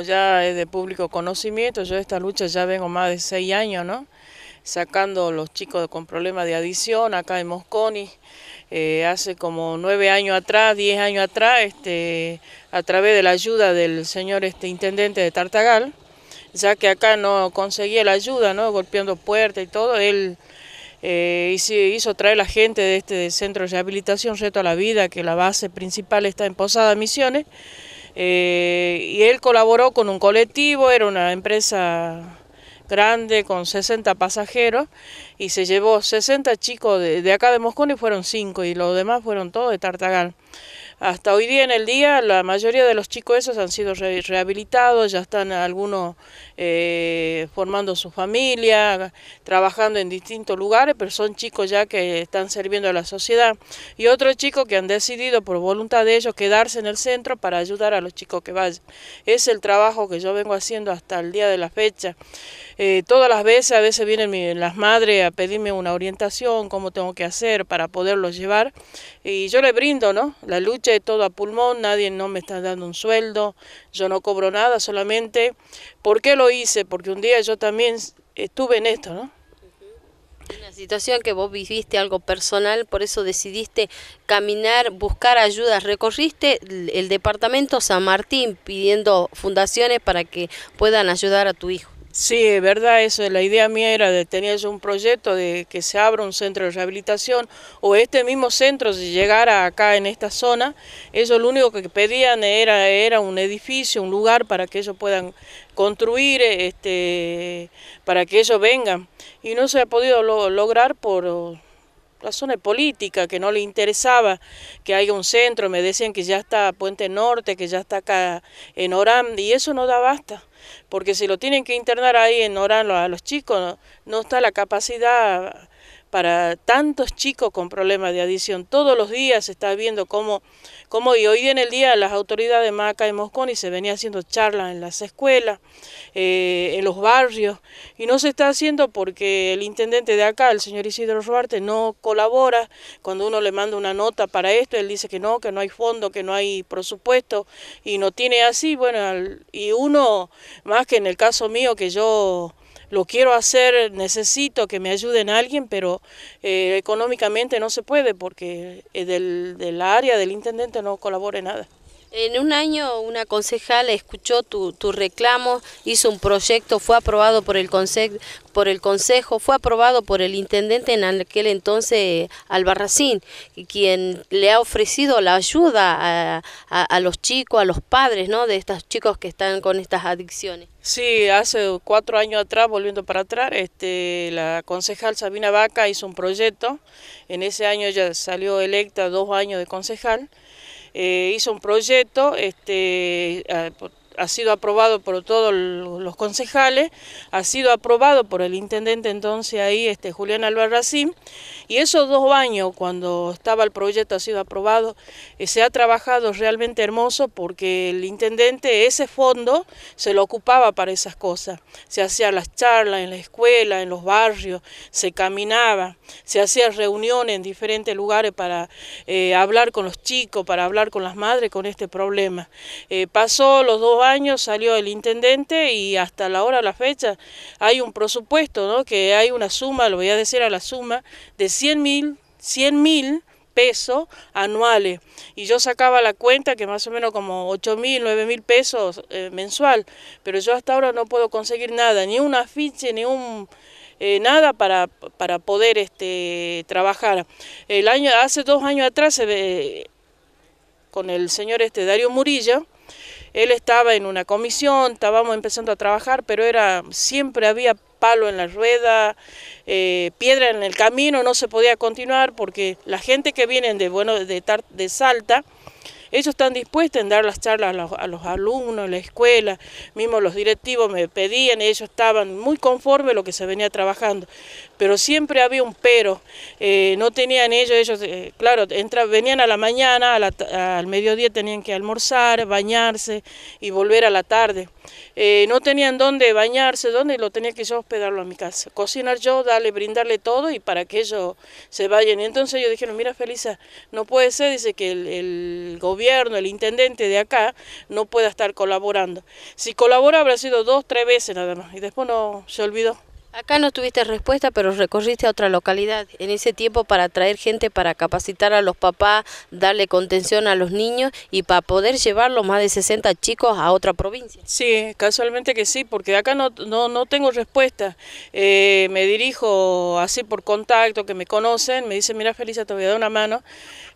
ya es de público conocimiento, yo esta lucha ya vengo más de seis años, ¿no? Sacando los chicos con problemas de adicción acá en Mosconi. Eh, hace como nueve años atrás, diez años atrás, este, a través de la ayuda del señor este, intendente de Tartagal, ya que acá no conseguía la ayuda, ¿no? Golpeando puertas y todo, él eh, hizo traer la gente de este centro de rehabilitación Reto a la Vida, que la base principal está en Posada Misiones, eh, y él colaboró con un colectivo, era una empresa grande con 60 pasajeros y se llevó 60 chicos de, acá de Moscón y fueron 5 y los demás fueron todos de Tartagal. Hasta hoy día en el día la mayoría de los chicos esos han sido rehabilitados, ya están algunos eh, formando su familia, trabajando en distintos lugares, pero son chicos ya que están sirviendo a la sociedad. Y otros chicos que han decidido por voluntad de ellos quedarse en el centro para ayudar a los chicos que vayan. Es el trabajo que yo vengo haciendo hasta el día de la fecha. Eh, todas las veces, a veces vienen las madres a pedirme una orientación, cómo tengo que hacer para poderlos llevar. Y yo les brindo ¿no? la lucha todo a pulmón, nadie no me está dando un sueldo, yo no cobro nada solamente. ¿Por qué lo hice? Porque un día yo también estuve en esto, ¿no? Una situación que vos viviste algo personal, por eso decidiste caminar, buscar ayudas. Recorriste el departamento San Martín pidiendo fundaciones para que puedan ayudar a tu hijo. Sí, es verdad, eso. La idea mía era de tener un proyecto de que se abra un centro de rehabilitación o este mismo centro, si llegara acá en esta zona, Eso lo único que pedían era, era un edificio, un lugar para que ellos puedan construir, este, para que ellos vengan. Y no se ha podido lograr por razones políticas, que no le interesaba que haya un centro. Me decían que ya está Puente Norte, que ya está acá en Orán, y eso no da basta porque si lo tienen que internar ahí en Orán a los chicos, no, no está la capacidad para tantos chicos con problemas de adicción. Todos los días se está viendo cómo, y hoy en el día las autoridades más acá y Mosconi se venía haciendo charlas en las escuelas, eh, en los barrios, y no se está haciendo porque el intendente de acá, el señor Isidro Ruarte, no colabora. Cuando uno le manda una nota para esto, él dice que no, que no hay fondo, que no hay presupuesto, y no tiene así, bueno, y uno, más que en el caso mío, que yo lo quiero hacer, necesito que me ayuden alguien, pero eh, económicamente no se puede porque eh, del, del área del intendente no colabore nada. En un año una concejal escuchó tu, tu, reclamo, hizo un proyecto, fue aprobado por el, por el Consejo, fue aprobado por el intendente en aquel entonces, Albarracín, quien le ha ofrecido la ayuda a, los chicos, a los padres ¿no? de estos chicos que están con estas adicciones. Sí, hace cuatro años atrás, volviendo para atrás, este, la concejal Sabina Vaca hizo un proyecto, en ese año ella salió electa dos años de concejal, eh, hizo un proyecto este, ha sido aprobado por todos los concejales, ha sido aprobado por el intendente entonces ahí, este Julián Albarracín, y esos dos años cuando estaba el proyecto ha sido aprobado, eh, se ha trabajado realmente hermoso porque el intendente ese fondo se lo ocupaba para esas cosas, se hacían las charlas en la escuela, en los barrios, se caminaba, se hacían reuniones en diferentes lugares para eh, hablar con los chicos, para hablar con las madres con este problema. Eh, pasó los dos años salió el intendente y hasta la hora, la fecha, hay un presupuesto, que hay una suma, lo voy a decir a la suma, de 100 mil, 100 mil pesos anuales. Y yo sacaba la cuenta que más o menos como 8 mil, 9 mil pesos eh, mensual, pero yo hasta ahora no puedo conseguir nada, ni un afiche, ni un... Eh, nada para, para poder este, trabajar. El año, hace dos años atrás con el señor este Dario Murilla, él estaba en una comisión, estábamos empezando a trabajar, pero era siempre había palo en la rueda, eh, piedra en el camino, no se podía continuar porque la gente que viene de, bueno, de, de Salta, ellos están dispuestos en dar las charlas a los, alumnos, a la escuela, mismo los directivos me pedían, ellos estaban muy conformes a lo que se venía trabajando pero siempre había un pero. Eh, no tenían ellos, ellos, eh, claro, entra, venían a la mañana, al mediodía tenían que almorzar, bañarse y volver a la tarde. Eh, no tenían dónde bañarse, dónde lo tenía que yo hospedarlo a mi casa. Cocinar yo, darle, brindarle todo y para que ellos se vayan. Y entonces ellos dijeron, mira Felisa, no puede ser, dice que el, el gobierno, el intendente de acá, no pueda estar colaborando. Si colabora habrá sido dos, tres veces nada más y después no se olvidó. Acá no tuviste respuesta, pero recorriste a otra localidad. En ese tiempo para traer gente para capacitar a los papás, darle contención a los niños y para poder llevar los más de 60 chicos a otra provincia. Sí, casualmente que sí, porque acá no, no, no tengo respuesta. Eh, me dirijo así por contacto, que me conocen, me dicen, mira Felicia, te voy a dar una mano.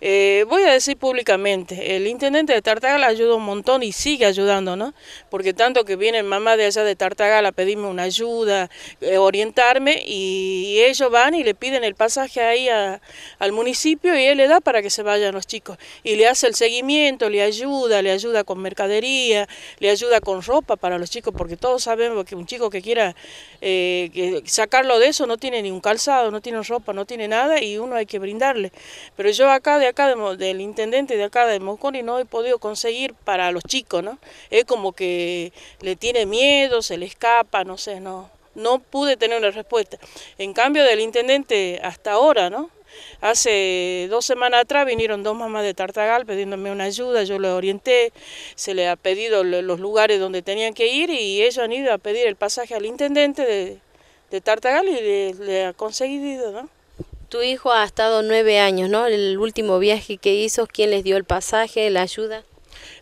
Eh, voy a decir públicamente, el intendente de Tartagala ayuda un montón y sigue ayudando, ¿no? Porque tanto que viene mamá de allá de Tartagala a pedirme una ayuda, eh, orientarme, y, ellos van y le piden el pasaje ahí al municipio y él le da para que se vayan los chicos. Y le hace el seguimiento, le ayuda, le ayuda con mercadería, le ayuda con ropa para los chicos, porque todos sabemos que un chico que quiera eh, sacarlo de eso no tiene ni un calzado, no tiene ropa, no tiene nada, y uno hay que brindarle. Pero yo acá de acá, del intendente de acá de Mosconi, no he podido conseguir para los chicos, ¿no? Es como que le tiene miedo, se le escapa, no sé, no, no pude tener una respuesta. En cambio del intendente hasta ahora, ¿no? Hace dos semanas atrás vinieron dos mamás de Tartagal pidiéndome una ayuda, yo les orienté, se le ha pedido los lugares donde tenían que ir y ellos han ido a pedir el pasaje al intendente de, de Tartagal y le, le ha conseguido, ¿no? Tu hijo ha estado nueve años, ¿no? El último viaje que hizo, ¿quién les dio el pasaje, la ayuda?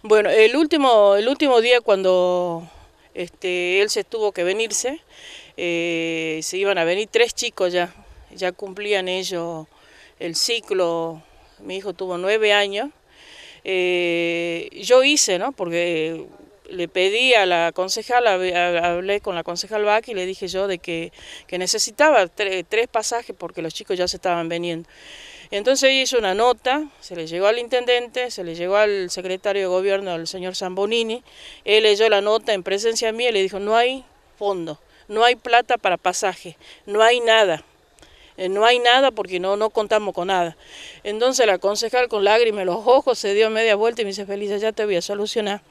Bueno, el último, el último día cuando este, él se tuvo que venirse, eh, se iban a venir tres chicos ya, ya cumplían ellos el ciclo, mi hijo tuvo nueve años, eh, yo hice, ¿no? Porque le pedí a la concejal, hablé con la concejal Bach y le dije yo de que, necesitaba tres pasajes porque los chicos ya se estaban veniendo. Entonces hizo una nota, se le llegó al intendente, se le llegó al secretario de gobierno, al señor Zambonini, él leyó la nota en presencia mía y le dijo, no hay fondo, no hay plata para pasaje, no hay nada eh, no hay nada porque no, no contamos con nada. Entonces la concejal con lágrimas en los ojos se dio media vuelta y me dice, Felicia, ya te voy a solucionar.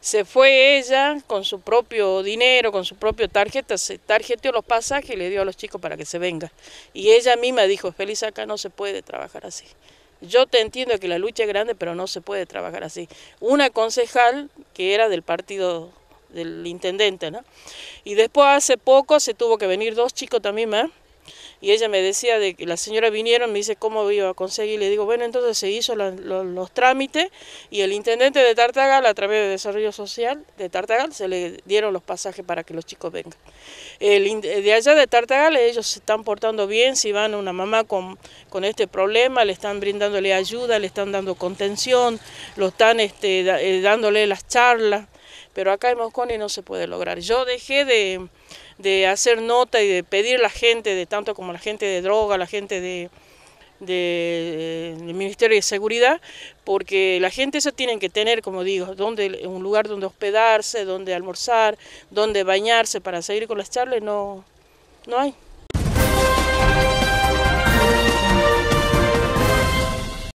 Se fue ella con su propio dinero, con su propio tarjeta, se tarjeteó los pasajes y le dio a los chicos para que se venga. Y ella misma dijo, Feliz, acá no se puede trabajar así. Yo te entiendo que la lucha es grande, pero no se puede trabajar así. Una concejal que era del partido del intendente, ¿no? Y después hace poco se tuvo que venir dos chicos también más, y ella me decía, de que la señora vinieron, me dice cómo iba a conseguir. Le digo, bueno, entonces se hizo los, trámites y el intendente de Tartagal, a través de Desarrollo Social de Tartagal, se le dieron los pasajes para que los chicos vengan. El, eh, de allá de Tartagal ellos se están portando bien, si van a una mamá con, este problema, le están brindándole ayuda, le están dando contención, lo están este, eh, dándole las charlas pero acá en Moscone no se puede lograr. Yo dejé de, de hacer nota y de pedir la gente, de tanto como la gente de droga, la gente de, del Ministerio de Seguridad, porque la gente eso tienen que tener, como digo, donde, un lugar donde hospedarse, donde almorzar, donde bañarse para seguir con las charlas, no, no hay.